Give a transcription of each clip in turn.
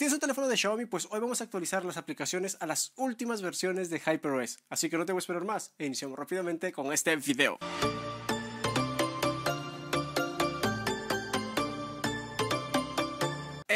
tienes un teléfono de Xiaomi, pues hoy vamos a actualizar las aplicaciones a las últimas versiones de HyperOS. Así que no te voy a esperar más e iniciamos rápidamente con este video.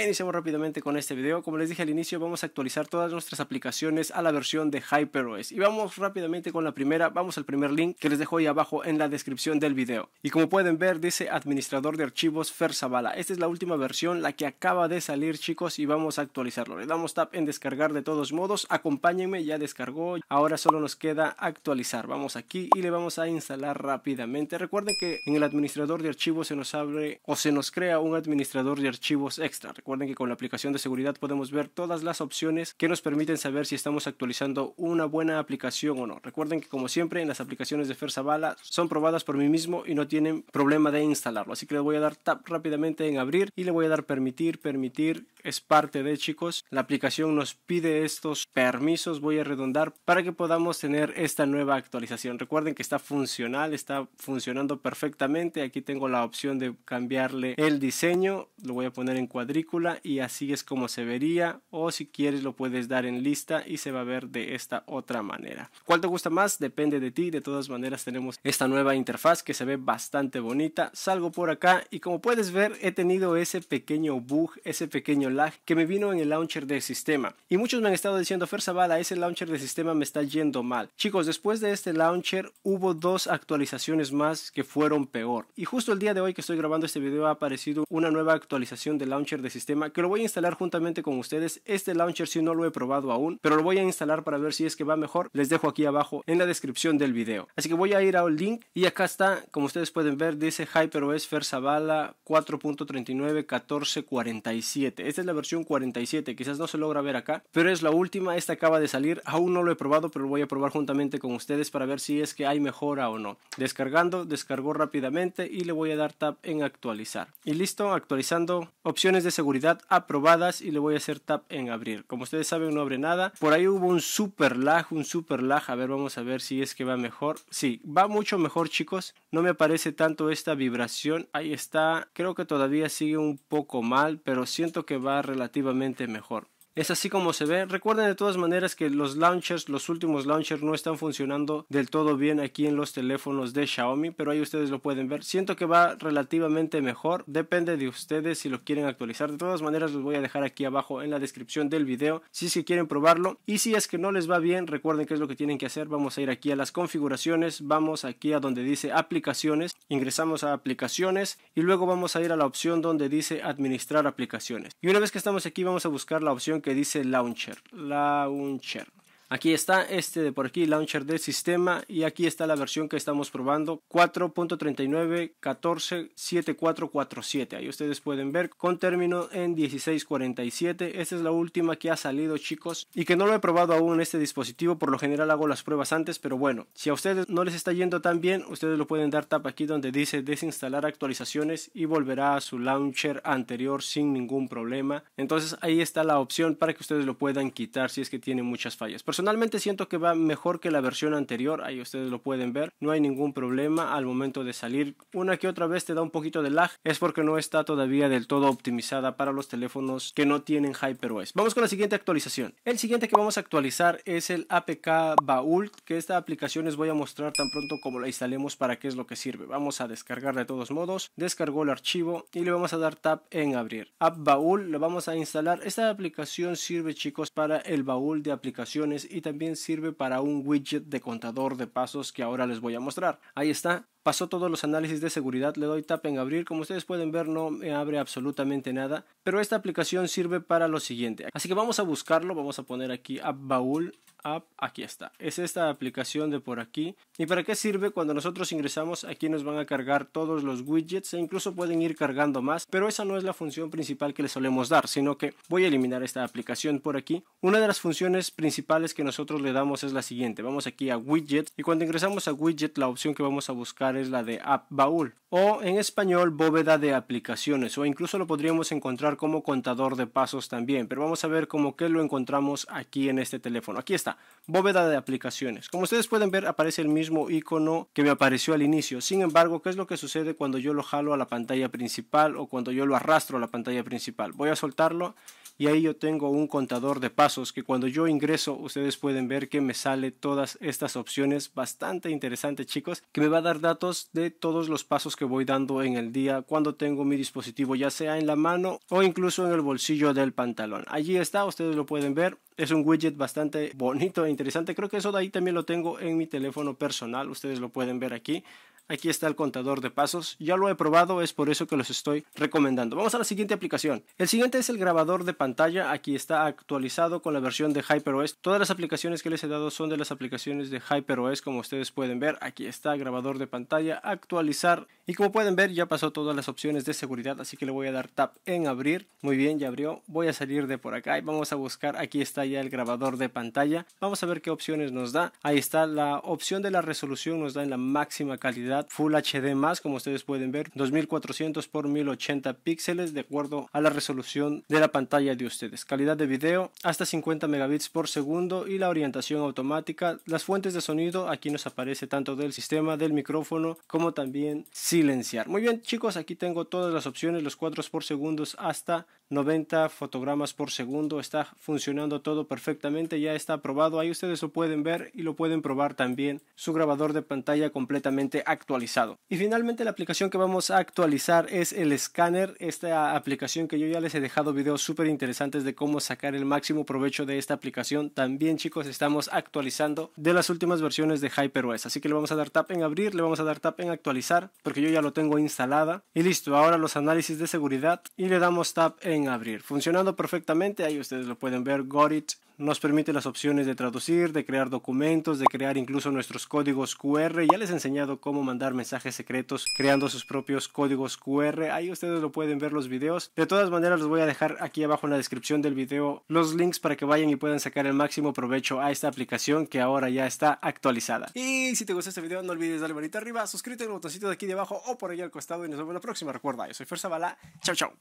Iniciamos rápidamente con este video. Como les dije al inicio, vamos a actualizar todas nuestras aplicaciones a la versión de HyperOS. Y vamos rápidamente con la primera. Vamos al primer link que les dejo ahí abajo en la descripción del video. Y como pueden ver, dice administrador de archivos Ferzavala. Esta es la última versión, la que acaba de salir, chicos, y vamos a actualizarlo. Le damos tap en descargar de todos modos. Acompáñenme, ya descargó. Ahora solo nos queda actualizar. Vamos aquí y le vamos a instalar rápidamente. Recuerden que en el administrador de archivos se nos abre o se nos crea un administrador de archivos extra. Recuerden que con la aplicación de seguridad podemos ver todas las opciones que nos permiten saber si estamos actualizando una buena aplicación o no. Recuerden que como siempre en las aplicaciones de Fer son probadas por mí mismo y no tienen problema de instalarlo. Así que le voy a dar tap rápidamente en abrir y le voy a dar permitir, permitir, es parte de chicos. La aplicación nos pide estos permisos, voy a redondar, para que podamos tener esta nueva actualización. Recuerden que está funcional, está funcionando perfectamente. Aquí tengo la opción de cambiarle el diseño, lo voy a poner en cuadrícula y así es como se vería o si quieres lo puedes dar en lista y se va a ver de esta otra manera. ¿Cuál te gusta más? Depende de ti. De todas maneras tenemos esta nueva interfaz que se ve bastante bonita. Salgo por acá y como puedes ver he tenido ese pequeño bug, ese pequeño que me vino en el launcher del sistema. Y muchos me han estado diciendo, Fer Zavala, ese launcher de sistema me está yendo mal. Chicos, después de este launcher hubo dos actualizaciones más que fueron peor. Y justo el día de hoy que estoy grabando este video ha aparecido una nueva actualización del launcher de sistema que lo voy a instalar juntamente con ustedes. Este launcher si no lo he probado aún, pero lo voy a instalar para ver si es que va mejor. Les dejo aquí abajo en la descripción del video. Así que voy a ir al link y acá está, como ustedes pueden ver, dice HyperOS Fer Zavala 4.39 1447. Este la versión 47, quizás no se logra ver acá, pero es la última, esta acaba de salir, aún no lo he probado, pero lo voy a probar juntamente con ustedes para ver si es que hay mejora o no. Descargando, descargó rápidamente y le voy a dar tap en actualizar. Y listo, actualizando opciones de seguridad aprobadas y le voy a hacer tap en abrir. Como ustedes saben no abre nada, por ahí hubo un super lag, un super lag, a ver, vamos a ver si es que va mejor. si, va mucho mejor chicos, no me aparece tanto esta vibración, ahí está, creo que todavía sigue un poco mal, pero siento que va relativamente mejor. Es así como se ve. Recuerden de todas maneras que los launchers, los últimos launchers no están funcionando del todo bien aquí en los teléfonos de Xiaomi, pero ahí ustedes lo pueden ver. Siento que va relativamente mejor, depende de ustedes si lo quieren actualizar. De todas maneras los voy a dejar aquí abajo en la descripción del video si es que quieren probarlo. Y si es que no les va bien, recuerden qué es lo que tienen que hacer. Vamos a ir aquí a las configuraciones, vamos aquí a donde dice aplicaciones, ingresamos a aplicaciones y luego vamos a ir a la opción donde dice administrar aplicaciones. Y una vez que estamos aquí vamos a buscar la opción que dice launcher. Launcher. Aquí está este de por aquí, launcher del sistema y aquí está la versión que estamos probando 4.39.14.7447. Ahí ustedes pueden ver con término en 1647. Esta es la última que ha salido chicos y que no lo he probado aún este dispositivo. Por lo general hago las pruebas antes, pero bueno, si a ustedes no les está yendo tan bien, ustedes lo pueden dar tap aquí donde dice desinstalar actualizaciones y volverá a su launcher anterior sin ningún problema. Entonces ahí está la opción para que ustedes lo puedan quitar si es que tiene muchas fallas. Personalmente siento que va mejor que la versión anterior, ahí ustedes lo pueden ver, no hay ningún problema al momento de salir. Una que otra vez te da un poquito de lag, es porque no está todavía del todo optimizada para los teléfonos que no tienen HyperOS. Vamos con la siguiente actualización. El siguiente que vamos a actualizar es el APK Baúl, que esta aplicación les voy a mostrar tan pronto como la instalemos para qué es lo que sirve. Vamos a descargar de todos modos, descargó el archivo y le vamos a dar tap en abrir. App Baúl lo vamos a instalar. Esta aplicación sirve chicos para el baúl de aplicaciones y también sirve para un widget de contador de pasos que ahora les voy a mostrar. Ahí está, pasó todos los análisis de seguridad, le doy tap en abrir, como ustedes pueden ver no me abre absolutamente nada, pero esta aplicación sirve para lo siguiente, así que vamos a buscarlo, vamos a poner aquí app baúl App, aquí está. Es esta aplicación de por aquí. ¿Y para qué sirve? Cuando nosotros ingresamos aquí nos van a cargar todos los widgets e incluso pueden ir cargando más, pero esa no es la función principal que le solemos dar, sino que voy a eliminar esta aplicación por aquí. Una de las funciones principales que nosotros le damos es la siguiente. Vamos aquí a widget y cuando ingresamos a widget la opción que vamos a buscar es la de App Baúl o en español bóveda de aplicaciones o incluso lo podríamos encontrar como contador de pasos también, pero vamos a ver cómo que lo encontramos aquí en este teléfono. Aquí está bóveda de aplicaciones. Como ustedes pueden ver, aparece el mismo icono que me apareció al inicio. Sin embargo, ¿qué es lo que sucede cuando yo lo jalo a la pantalla principal o cuando yo lo arrastro a la pantalla principal? Voy a soltarlo y ahí yo tengo un contador de pasos que cuando yo ingreso ustedes pueden ver que me sale todas estas opciones bastante interesante chicos que me va a dar datos de todos los pasos que voy dando en el día cuando tengo mi dispositivo ya sea en la mano o incluso en el bolsillo del pantalón allí está ustedes lo pueden ver es un widget bastante bonito e interesante creo que eso de ahí también lo tengo en mi teléfono personal ustedes lo pueden ver aquí Aquí está el contador de pasos. Ya lo he probado, es por eso que los estoy recomendando. Vamos a la siguiente aplicación. El siguiente es el grabador de pantalla. Aquí está actualizado con la versión de HyperOS. Todas las aplicaciones que les he dado son de las aplicaciones de HyperOS, como ustedes pueden ver. Aquí está grabador de pantalla, actualizar. Y como pueden ver, ya pasó todas las opciones de seguridad, así que le voy a dar tap en abrir. Muy bien, ya abrió. Voy a salir de por acá y vamos a buscar. Aquí está ya el grabador de pantalla. Vamos a ver qué opciones nos da. Ahí está la opción de la resolución, nos da en la máxima calidad Full HD+, más, como ustedes pueden ver, 2400 por 1080 píxeles de acuerdo a la resolución de la pantalla de ustedes. Calidad de video hasta 50 megabits por segundo y la orientación automática. Las fuentes de sonido aquí nos aparece tanto del sistema, del micrófono, como también silenciar. Muy bien chicos, aquí tengo todas las opciones, los cuadros por segundos hasta 90 fotogramas por segundo, está funcionando todo perfectamente, ya está aprobado, ahí ustedes lo pueden ver y lo pueden probar también, su grabador de pantalla completamente actualizado. Y finalmente la aplicación que vamos a actualizar es el escáner, esta aplicación que yo ya les he dejado videos súper interesantes de cómo sacar el máximo provecho de esta aplicación, también chicos estamos actualizando de las últimas versiones de HyperOS, así que le vamos a dar tap en abrir, le vamos a dar tap en actualizar, porque yo ya lo tengo instalada, y listo, ahora los análisis de seguridad, y le damos tap en abrir. Funcionando perfectamente, ahí ustedes lo pueden ver, Gotit nos permite las opciones de traducir, de crear documentos, de crear incluso nuestros códigos QR. Ya les he enseñado cómo mandar mensajes secretos creando sus propios códigos QR. Ahí ustedes lo pueden ver los videos. De todas maneras, los voy a dejar aquí abajo en la descripción del video los links para que vayan y puedan sacar el máximo provecho a esta aplicación que ahora ya está actualizada. Y si te gustó este video, no olvides darle manita arriba, suscríbete al botoncito de aquí de abajo o por ahí al costado y nos vemos la próxima. Recuerda, yo soy Fuerza Bala. Chao, chao.